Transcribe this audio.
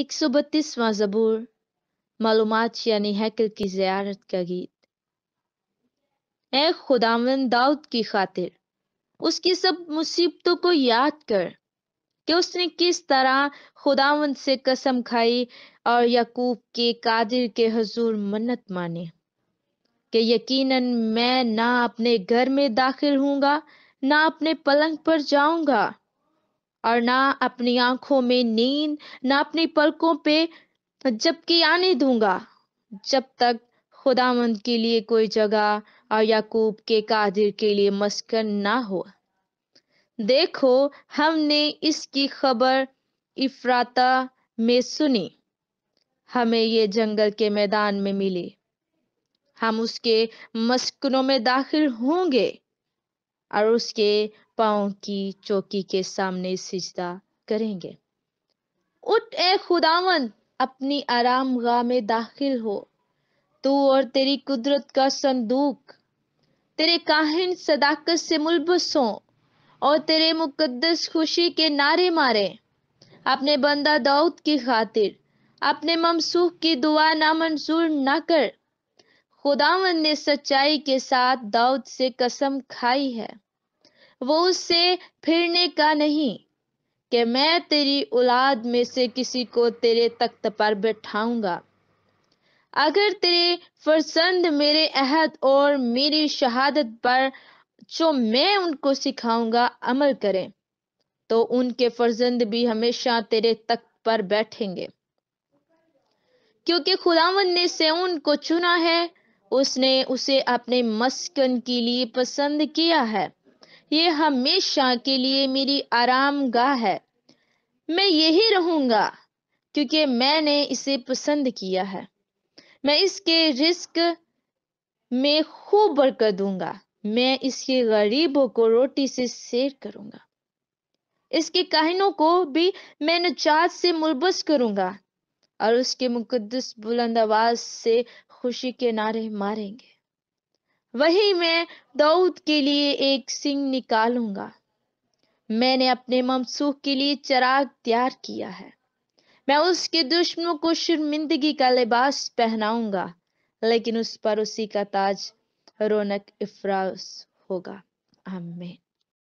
एक सौ बत्तीसवा ज़बूर मालूमात यानी हैकल की ज़ियारत का गीत ए खुदावन दाऊद की खातिर उसकी सब मुसीबतों को याद कर कि उसने किस तरह खुदावन से कसम खाई और यकूब के कादिर के हजूर मन्नत माने कि यकीनन मैं ना अपने घर में दाखिल हूंगा ना अपने पलंग पर जाऊंगा और ना अपनी आंखों में नींद ना अपनी पलकों पे जबकि आने दूंगा जब तक खुदामंद के लिए कोई जगह और याकूब के कादिर के लिए मस्कन ना हो देखो हमने इसकी खबर इफ्राता में सुनी हमें ये जंगल के मैदान में मिली हम उसके मस्कनों में दाखिल होंगे और उसके पाओ की चौकी के सामने सिजदा करेंगे उठ ए खुदावन अपनी आराम गाह में दाखिल हो तू और तेरी कुदरत का संदूक तेरे काहिन सदाकत से मुलबस हो और तेरे मुकद्दस खुशी के नारे मारे अपने बंदा दाऊद की खातिर अपने ममसूख की दुआ मंजूर ना कर खुदावन ने सच्चाई के साथ दाऊद से कसम खाई है वो उससे फिरने का नहीं कि मैं तेरी औलाद में से किसी को तेरे तख्त पर बैठाऊंगा अगर तेरे फरसंद मेरे अहद और मेरी शहादत पर जो मैं उनको सिखाऊंगा अमल करें तो उनके फर्जंद भी हमेशा तेरे तख्त पर बैठेंगे क्योंकि खुदावन ने से उनको चुना है उसने उसे अपने मस्कन के लिए पसंद किया है ये हमेशा के लिए मेरी आराम गाह है मैं यही रहूंगा क्योंकि मैंने इसे पसंद किया है मैं इसके रिस्क में खूब बरकत दूंगा मैं इसके गरीबों को रोटी से सेर करूंगा इसके कहनों को भी मैं नचात से मुलबस करूंगा और उसके मुकदस बुलंद आवाज से खुशी के नारे मारेंगे वही मैं दाऊद के लिए एक सिंह निकालूंगा मैंने अपने ममसूख के लिए चराग तैयार किया है मैं उसके दुश्मनों को शर्मिंदगी का लिबास पहनाऊंगा लेकिन उस पर उसी का ताज रौनक इफराज होगा आमीन